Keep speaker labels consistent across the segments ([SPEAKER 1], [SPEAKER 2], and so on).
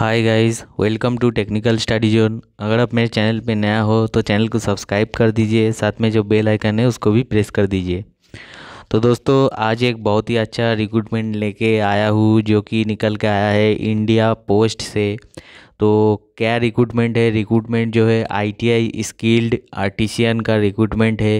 [SPEAKER 1] hi guys welcome to technical study zone अगर आप मेरे चैनल पे नया हो तो चैनल को सब्सक्राइब कर दीजिए साथ में जो बेल आइकन है उसको भी प्रेस कर दीजिए तो दोस्तों आज एक बहुत ही अच्छा रिक्रूटमेंट लेके आया हूँ जो कि निकल के आया है इंडिया पोस्ट से तो क्या रिक्रूटमेंट है रिक्रूटमेंट जो है आईटीआई स्किल्ड आर्टिशियन का रिक्रूटमेंट है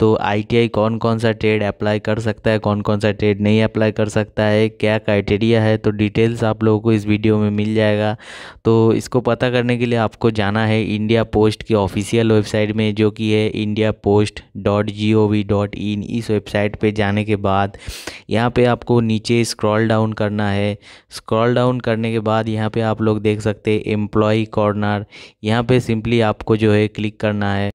[SPEAKER 1] तो आईटीआई कौन कौन सा ट्रेड अप्लाई कर सकता है कौन कौन सा ट्रेड नहीं अप्लाई कर सकता है क्या क्राइटेरिया है तो डिटेल्स आप लोगों को इस वीडियो में मिल जाएगा तो इसको पता करने के लिए आपको जाना है इंडिया पोस्ट की ऑफिशियल वेबसाइट में जो कि है India post dot G O V dot in इस वेबसाइट पर जाने के बाद यहाँ पर आपको नीचे स्क्रॉल डाउन करना है स्क्रॉल डाउन करने के बाद यहाँ पर आप लोग देख सकते हैं एम्प्लॉय कॉर्नर यहाँ पे सिंपली आपको जो है क्लिक करना है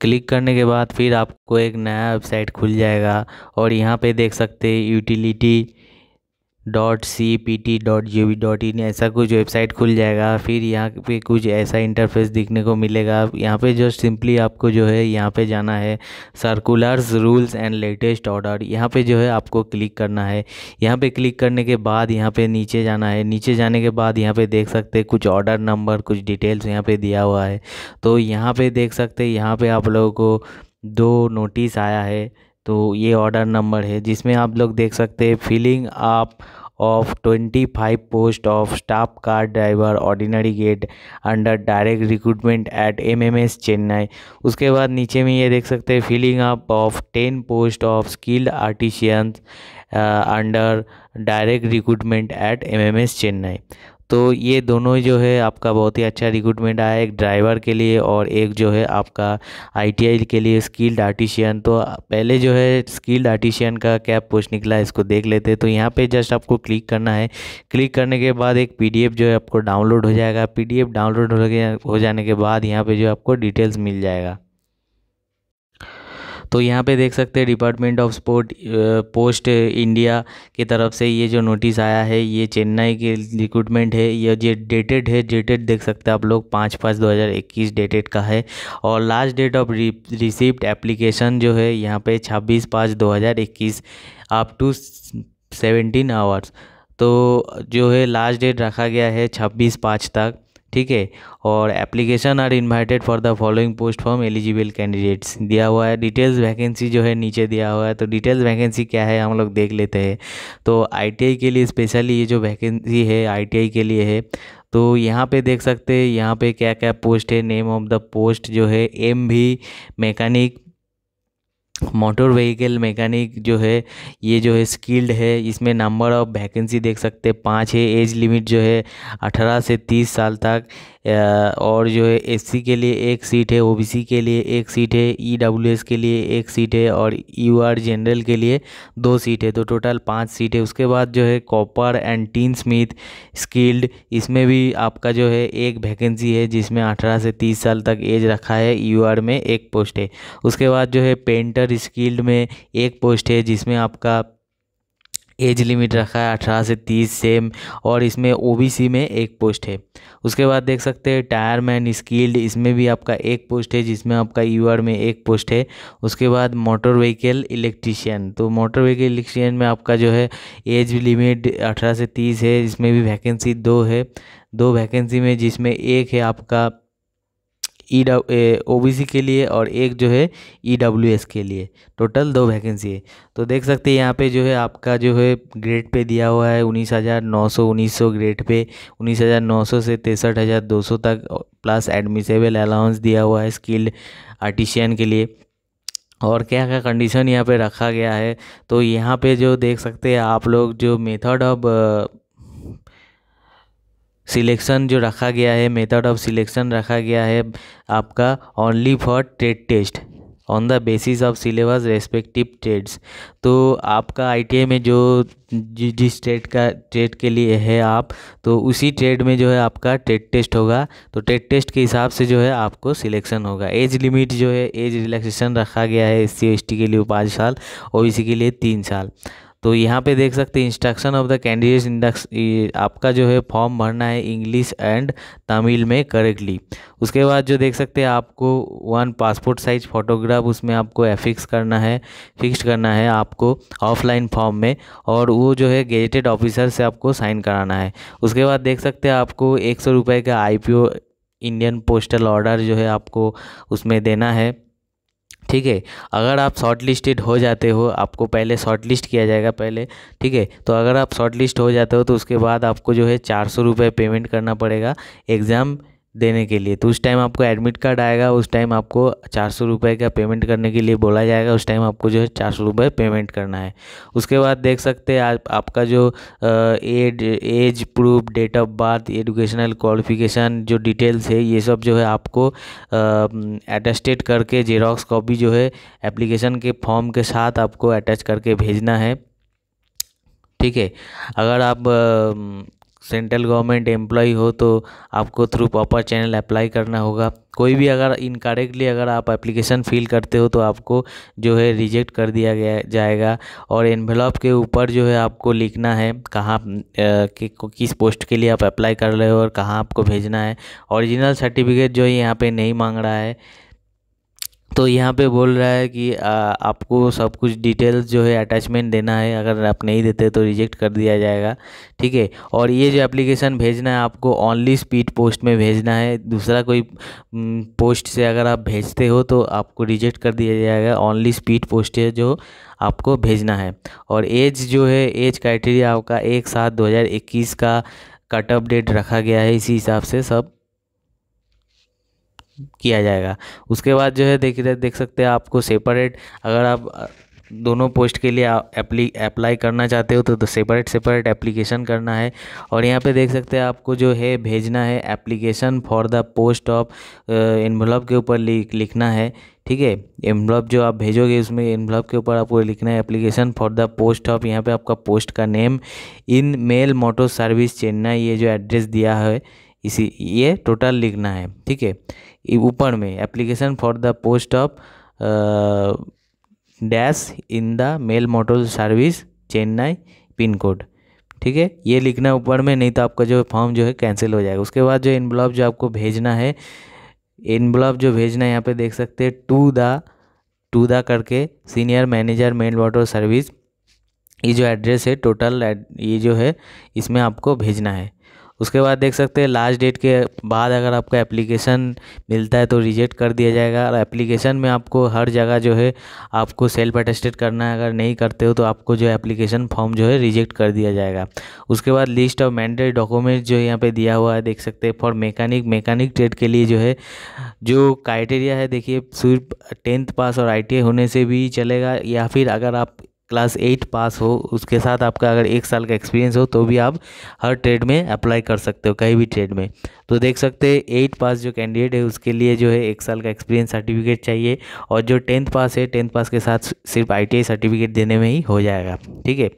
[SPEAKER 1] क्लिक करने के बाद फिर आपको एक नया वेबसाइट खुल जाएगा और यहाँ पे देख सकते हैं utility dot C P T dot G V dot in ऐसा कुछ वेबसाइट खुल जाएगा फिर यहाँ पे कुछ ऐसा इंटरफेस दिखने को मिलेगा यहाँ पे जस्ट सिंपली आपको जो है यहाँ पे जाना है circulars rules and latest order यहाँ पे जो है आपको क्लिक करना है यहाँ पे क्लिक करने के बाद यहाँ पे नीचे जाना है नीचे जाने के बाद यहाँ पे देख सकते कुछ ऑर्डर नंबर कुछ डिटेल्स यहाँ पर दिया हुआ है तो यहाँ पर देख सकते यहाँ पर आप लोगों को दो नोटिस आया है तो ये ऑर्डर नंबर है जिसमें आप लोग देख सकते हैं फिलिंग आप of twenty five post of staff car driver ordinary gate under direct recruitment at MMS Chennai उसके बाद नीचे में ये देख सकते हैं filling up of ten post of skilled artisans under direct recruitment at MMS Chennai तो ये दोनों जो है आपका बहुत ही अच्छा रिक्रूटमेंट आया एक ड्राइवर के लिए और एक जो है आपका आईटीआई के लिए स्किल्ड आर्टिशियन तो पहले जो है स्किल्ड आर्टिशियन का कैब पोस्ट निकला इसको देख लेते तो यहाँ पे जस्ट आपको क्लिक करना है क्लिक करने के बाद एक पीडीएफ जो है आपको डाउनलोड हो जाएगा पी डाउनलोड हो जाने के बाद यहाँ पर जो आपको डिटेल्स मिल जाएगा तो यहाँ पे देख सकते हैं department of sport post India की तरफ से ये जो नोटिस आया है ये चेन्नई के रिक्रूटमेंट है ये जो डेटेड है डेटेड देख सकते हैं आप लोग पाँच पाँच दो हज़ार इक्कीस डेटेड का है और last date of receipt application जो है यहाँ पे छब्बीस पाँच दो हज़ार इक्कीस अप टू सेवेंटीन आवर्स तो जो है लास्ट डेट रखा गया है छब्बीस पाँच तक ठीक है और application are invited for the following post from eligible candidates दिया हुआ है डिटेल्स वैकेंसी जो है नीचे दिया हुआ है तो डिटेल्स वैकेंसी क्या है हम लोग देख लेते हैं तो आईटीआई के लिए स्पेशली ये जो वैकेंसी है आईटीआई के लिए है तो यहाँ पे देख सकते हैं यहाँ पे क्या क्या पोस्ट है नेम ऑफ द पोस्ट जो है एम भी मैकेनिक मोटर व्हीकल मैकेनिक जो है ये जो है स्किल्ड है इसमें नंबर ऑफ़ वैकेंसी देख सकते हैं पाँच है एज लिमिट जो है अठारह से तीस साल तक और जो है एससी के लिए एक सीट है ओबीसी के लिए एक सीट है ईडब्ल्यूएस e के लिए एक सीट है और यूआर जनरल के लिए दो सीट है तो टोटल पाँच सीट है उसके बाद जो है copper and tin smith skilled इसमें भी आपका जो है एक वैकेंसी है जिसमें अठारह से तीस साल तक एज रखा है यू में एक पोस्ट है उसके बाद जो है पेंटर स्किल्ड में एक पोस्ट है जिसमें आपका एज लिमिट रखा है अठारह से तीस सेम और इसमें ओबीसी में एक पोस्ट है उसके बाद देख सकते हैं टायर मैन स्किल्ड इसमें भी आपका एक पोस्ट है जिसमें आपका यू e में एक पोस्ट है उसके बाद मोटर व्हीकल इलेक्ट्रीशियन तो मोटर व्हीकल इलेक्ट्रीशियन में आपका जो है एज लिमिट अठारह से तीस है इसमें भी वैकेंसी दो है दो वैकेंसी में जिसमें एक है आपका ई ओ बी सी के लिए और एक जो है ई डब्ल्यू एस के लिए टोटल दो वैकेंसी है तो देख सकते हैं यहाँ पे जो है आपका जो है ग्रेड पे दिया हुआ है उन्नीस हज़ार नौ सौ उन्नीस सौ ग्रेड पे उन्नीस हज़ार नौ सौ से तिरसठ हज़ार दो सौ तक प्लस एडमिसेबल अलाउंस दिया हुआ है स्किल्ड आर्टिशियन के लिए और क्या क्या कंडीशन यहाँ पे रखा गया है तो यहाँ पे जो देख सकते हैं आप लोग जो मेथड ऑफ सिलेक्शन जो रखा गया है मेथड ऑफ सिलेक्शन रखा गया है आपका only for trade test on the basis of syllabus respective trades तो आपका आई में जो जिस ट्रेड का ट्रेड के लिए है आप तो उसी ट्रेड में जो है आपका ट्रेड टेस्ट होगा तो ट्रेड टेस्ट के हिसाब से जो है आपको सिलेक्शन होगा एज लिमिट जो है एज रिलैक्सेशन रखा गया है एस सी के लिए पाँच साल ओ के लिए तीन साल तो यहाँ पे देख सकते हैं instruction of the candidate index आपका जो है फॉर्म भरना है इंग्लिश एंड तमिल में करेक्टली उसके बाद जो देख सकते हैं आपको वन पासपोर्ट साइज फ़ोटोग्राफ उसमें आपको एफिक्स करना है फिक्स्ड करना है आपको ऑफलाइन फॉर्म में और वो जो है गेजेटेड ऑफिसर से आपको साइन कराना है उसके बाद देख सकते हैं आपको एक सौ रुपये का आई इंडियन पोस्टल ऑर्डर जो है आपको उसमें देना है ठीक है अगर आप शॉर्ट लिस्टेड हो जाते हो आपको पहले शॉर्ट लिस्ट किया जाएगा पहले ठीक है तो अगर आप शॉर्ट लिस्ट हो जाते हो तो उसके बाद आपको जो है चार सौ रुपये पेमेंट करना पड़ेगा एग्ज़ाम देने के लिए तो उस टाइम आपको एडमिट कार्ड आएगा उस टाइम आपको चार सौ रुपये का पेमेंट करने के लिए बोला जाएगा उस टाइम आपको जो है चार सौ रुपये पेमेंट करना है उसके बाद देख सकते हैं आप आपका जो age age proof date of birth educational qualification जो डिटेल्स है ये सब जो है आपको अटेस्टेड करके जेरोक्स कॉपी जो है एप्लीकेशन के फॉर्म के साथ आपको अटैच करके भेजना है ठीक है अगर आप सेंट्रल गवर्नमेंट एम्प्लॉय हो तो आपको थ्रू प्रॉपर चैनल अप्लाई करना होगा कोई भी अगर इनकरेक्टली अगर आप एप्लीकेशन फिल करते हो तो आपको जो है रिजेक्ट कर दिया गया जाएगा और एनवेलॉप के ऊपर जो है आपको लिखना है कहाँ कि, किस पोस्ट के लिए आप अप्लाई कर रहे हो और कहाँ आपको भेजना है ओरिजिनल सर्टिफिकेट जो है यहाँ पर नहीं मांग रहा है तो यहाँ पे बोल रहा है कि आ, आपको सब कुछ डिटेल्स जो है अटैचमेंट देना है अगर आप नहीं देते तो रिजेक्ट कर दिया जाएगा ठीक है और ये जो एप्लीकेशन भेजना है आपको ऑनली स्पीड पोस्ट में भेजना है दूसरा कोई पोस्ट हम्म, से अगर आप भेजते हो तो आपको रिजेक्ट कर दिया जाएगा ऑनली स्पीड पोस्ट है जो आपको भेजना है और एज जो है एज क्राइटेरिया आपका एक सात दो हज़ार इक्कीस का कट अपडेट डेट रखा गया है इसी हिसाब से सब किया जाएगा उसके बाद जो है देख देख सकते हैं आपको सेपरेट अगर आप दोनों पोस्ट के लिए अप्लाई करना चाहते हो तो, तो सेपरेट सेपरेट एप्लीकेशन करना है और यहाँ पे देख सकते हैं आपको जो है भेजना है application for the post of envelope के ऊपर लिखना है ठीक है इन्वलॉप जो आप भेजोगे उसमें इन्वलॉप के ऊपर आपको लिखना है application for the post of यहाँ पे आपका पोस्ट का name in mail motor service Chennai ये जो एड्रेस दिया है इसी ये टोटल लिखना है ठीक है ऊपर में application for the post of dash in the mail motor service Chennai pin code ठीक है ये लिखना ऊपर में नहीं तो आपका जो फॉर्म जो है कैंसिल हो जाएगा उसके बाद जो इनब्लॉप जो आपको भेजना है इनब्लॉप जो भेजना है यहाँ पे देख सकते हैं टू द टू द करके senior manager mail motor service ये जो एड्रेस है टोटल ये जो है इसमें आपको भेजना है उसके बाद देख सकते हैं लास्ट डेट के बाद अगर आपका एप्लीकेशन मिलता है तो रिजेक्ट कर दिया जाएगा और एप्लीकेशन में आपको हर जगह जो है आपको सेल्फ अटेस्टेड करना है अगर नहीं करते हो तो आपको जो एप्लीकेशन फॉर्म जो है रिजेक्ट कर दिया जाएगा उसके बाद लिस्ट ऑफ मैंडेड डॉक्यूमेंट जो यहाँ पर दिया हुआ है देख सकते हैं फॉर मेकानिक मेकानिक ट्रेड के लिए जो है जो क्राइटेरिया है देखिए सिर्फ टेंथ पास और आई होने से भी चलेगा या फिर अगर आप क्लास एट पास हो उसके साथ आपका अगर एक साल का एक्सपीरियंस हो तो भी आप हर ट्रेड में अप्लाई कर सकते हो कहीं भी ट्रेड में तो देख सकते हैं एट पास जो कैंडिडेट है उसके लिए जो है एक साल का एक्सपीरियंस सर्टिफिकेट चाहिए और जो टेंथ पास है टेंथ पास के साथ सिर्फ आई सर्टिफिकेट देने में ही हो जाएगा ठीक है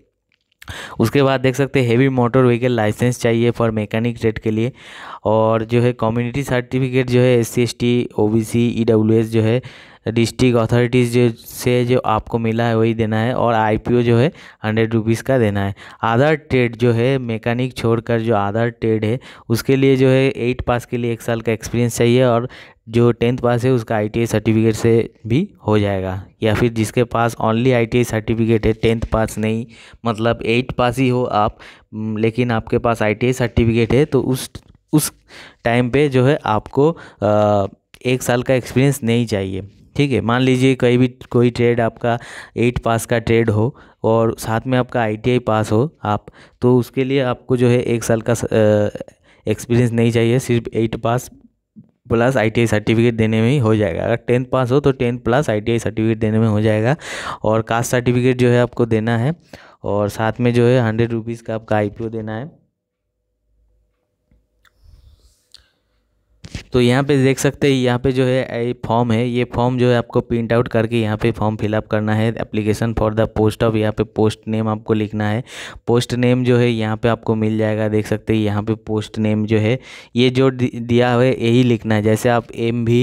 [SPEAKER 1] उसके बाद देख सकते हैं हेवी मोटर व्हीकल लाइसेंस चाहिए फॉर मैकेनिक ट्रेड के लिए और जो है कम्युनिटी सर्टिफिकेट जो है S C S T O B C E W S जो है डिस्ट्रिक्ट अथॉरिटीज़ जो से जो आपको मिला है वही देना है और आईपीओ जो है हंड्रेड रुपीज़ का देना है आधार ट्रेड जो है मैकेनिक छोड़कर जो आधार ट्रेड है उसके लिए जो है एट पास के लिए एक साल का एक्सपीरियंस चाहिए और जो टेंथ पास है उसका आई सर्टिफिकेट से भी हो जाएगा या फिर जिसके पास ओनली आई सर्टिफिकेट है टेंथ पास नहीं मतलब एट पास ही हो आप हम्म, लेकिन आपके पास आई सर्टिफिकेट है तो उस उस टाइम पे जो है आपको आ, एक साल का एक्सपीरियंस नहीं चाहिए ठीक है मान लीजिए कहीं भी कोई ट्रेड आपका एट पास का ट्रेड हो और साथ में आपका आई पास हो आप तो उसके लिए आपको जो है एक साल का एक्सपीरियंस नहीं चाहिए सिर्फ eight pass plus I certificate देने में ही हो जाएगा अगर टेंथ पास हो तो टेंथ प्लस आई सर्टिफिकेट देने में हो जाएगा और कास्ट सर्टिफिकेट जो है आपको देना है और साथ में जो है हंड्रेड रुपीज़ का आपका आई देना है तो यहाँ पे देख सकते हैं यहाँ पे जो है फॉर्म है ये फॉर्म जो है आपको प्रिंट आउट करके यहाँ पे फॉर्म फिलअप करना है application for the post of यहाँ पे पोस्ट नेम आपको लिखना है पोस्ट नेम जो है यहाँ पे आपको मिल जाएगा देख सकते हैं यहाँ पे पोस्ट नेम जो है ये जो दिया हुआ है यही लिखना है जैसे आप एम भी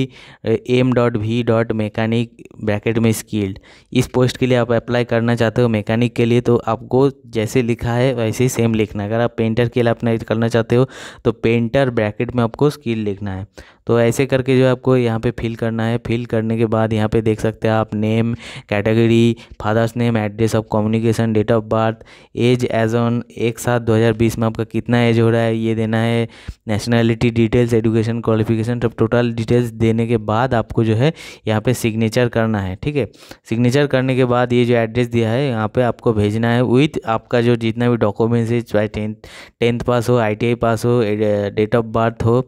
[SPEAKER 1] M dot V dot mechanic bracket में स्किल्ड इस पोस्ट के लिए आप अप्लाई करना चाहते हो मैकेनिक के लिए तो आपको जैसे लिखा है वैसे ही सेम लिखना है अगर आप पेंटर के लिए अपना करना चाहते हो तो पेंटर ब्रैकेट में आपको स्किल लिखना है तो ऐसे करके जो आपको यहाँ पे फिल करना है फिल करने के बाद यहाँ पे देख सकते हैं आप name category father's name address of communication date of birth age age on एक साथ 2020 में आपका कितना एज हो रहा है ये देना है नेशनैलिटी डिटेल्स एजुकेशन क्वालिफिकेशन सब टोटल डिटेल्स देने के बाद आपको जो है यहाँ पर सिग्नेचर करना है ठीक है सिग्नेचर करने के बाद ये जो एड्रेस दिया है यहाँ पर आपको भेजना है विथ आपका जो जितना भी डॉक्यूमेंट्स है चाहे टेंथ टेंथ पास हो आई पास हो डेट ऑफ बर्थ हो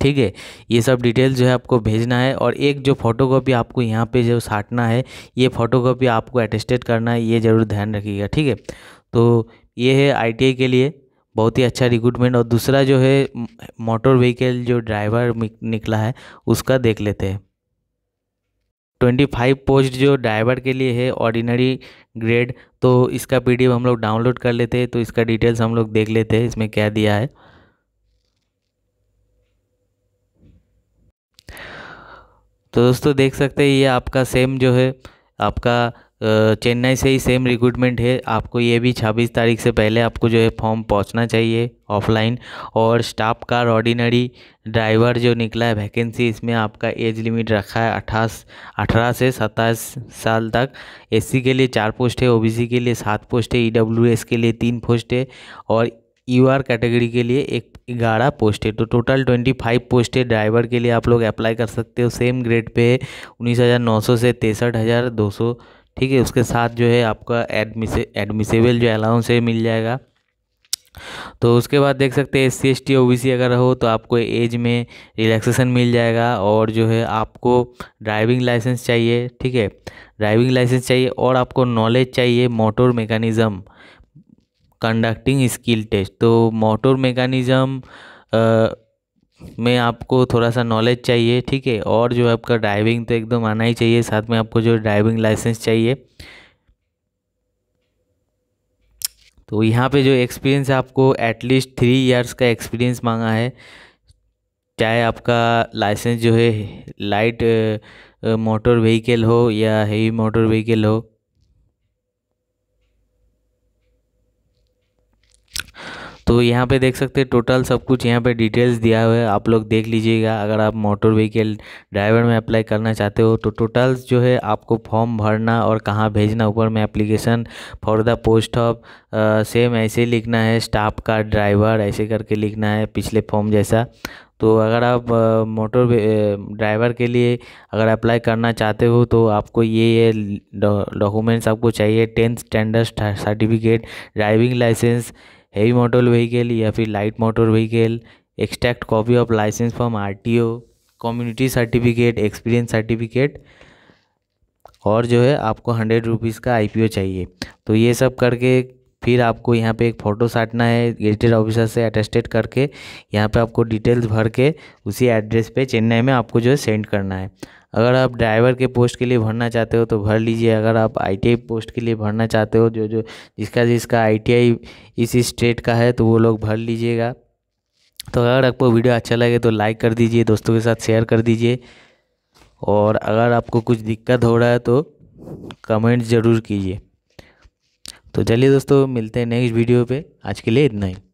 [SPEAKER 1] ठीक है ये सब डिटेल जो है आपको भेजना है और एक जो फोटोकॉपी आपको यहाँ पे जो साटना है ये फोटोकॉपी आपको अटेस्टेड करना है ये ज़रूर ध्यान रखिएगा ठीक है तो ये है आईटीआई के लिए बहुत ही अच्छा रिक्रूटमेंट और दूसरा जो है मोटर व्हीकल जो ड्राइवर निकला है उसका देख लेते हैं ट्वेंटी फाइव पोस्ट जो ड्राइवर के लिए है ऑर्डिनरी ग्रेड तो इसका पीडीएफ हम लोग डाउनलोड कर लेते हैं तो इसका डिटेल्स हम लोग देख लेते हैं इसमें क्या दिया है तो दोस्तों देख सकते हैं ये आपका सेम जो है आपका चेन्नई से ही सेम रिक्रूटमेंट है आपको ये भी छब्बीस तारीख से पहले आपको जो है फॉर्म पहुंचना चाहिए ऑफलाइन और स्टाफ कार ऑर्डिनरी ड्राइवर जो निकला है वैकेंसी इसमें आपका एज लिमिट रखा है अठास अठारह से सत्ताईस साल तक एससी के लिए चार पोस्ट है ओबीसी के लिए सात पोस्ट है ईडब्ल्यूएस e के लिए तीन पोस्ट है और यूआर कैटेगरी के लिए एक ग्यारह पोस्ट है तो टोटल ट्वेंटी फाइव पोस्ट है ड्राइवर के लिए आप लोग अप्लाई कर सकते हो सेम ग्रेड पे है उन्नीस हज़ार नौ सौ से तिरसठ हज़ार दो सौ ठीक है उसके साथ जो है आपका एडमिसे एडमिसेबल जो अलाउंस है मिल जाएगा तो उसके बाद देख सकते हैं S C S T O B C अगर हो तो आपको एज में रिलैक्सेशन मिल जाएगा और जो है आपको ड्राइविंग लाइसेंस चाहिए ठीक है ड्राइविंग लाइसेंस चाहिए और आपको नॉलेज चाहिए motor mechanism conducting skill test तो मोटर मेकानिज़म में आपको थोड़ा सा नॉलेज चाहिए ठीक है और जो आपका ड्राइविंग तो एकदम आना ही चाहिए साथ में आपको जो ड्राइविंग लाइसेंस चाहिए तो यहाँ पे जो एक्सपीरियंस आपको एटलीस्ट थ्री इयर्स का एक्सपीरियंस मांगा है चाहे आपका लाइसेंस जो है लाइट मोटर व्हीकल हो या हेवी मोटर व्हीकल हो तो यहाँ पे देख सकते हैं टोटल सब कुछ यहाँ पे डिटेल्स दिया हुआ है आप लोग देख लीजिएगा अगर आप मोटर व्हीकल ड्राइवर में अप्लाई करना चाहते हो तो टोटल्स जो है आपको फॉर्म भरना और कहाँ भेजना ऊपर में application for the post of same ऐसे लिखना है स्टाफ का ड्राइवर ऐसे करके लिखना है पिछले फॉर्म जैसा तो अगर आप मोटर ड्राइवर के लिए अगर अप्लाई करना चाहते हो तो आपको ये ये डॉक्यूमेंट्स आपको चाहिए tenth standard certificate driving licence heavy motor vehicle या फिर light motor vehicle extract copy of licence from R T O community certificate experience certificate और जो है आपको हंड्रेड रुपीज़ का आई चाहिए तो ये सब करके फिर आपको यहाँ पे एक फ़ोटो साटना है गेजेटेड ऑफिसर से अटेस्टेड करके यहाँ पे आपको डिटेल्स भर के उसी एड्रेस पे चेन्नई में आपको जो है सेंड करना है अगर आप ड्राइवर के पोस्ट के लिए भरना चाहते हो तो भर लीजिए अगर आप आईटीआई पोस्ट के लिए भरना चाहते हो जो जो जिसका जिसका आईटीआई इस स्टेट का है तो वो लोग भर लीजिएगा तो अगर आपको वीडियो अच्छा लगे तो लाइक कर दीजिए दोस्तों के साथ शेयर कर दीजिए और अगर आपको कुछ दिक्कत हो रहा है तो कमेंट ज़रूर कीजिए तो चलिए दोस्तों मिलते हैं नेक्स्ट वीडियो पे आज के लिए इतना ही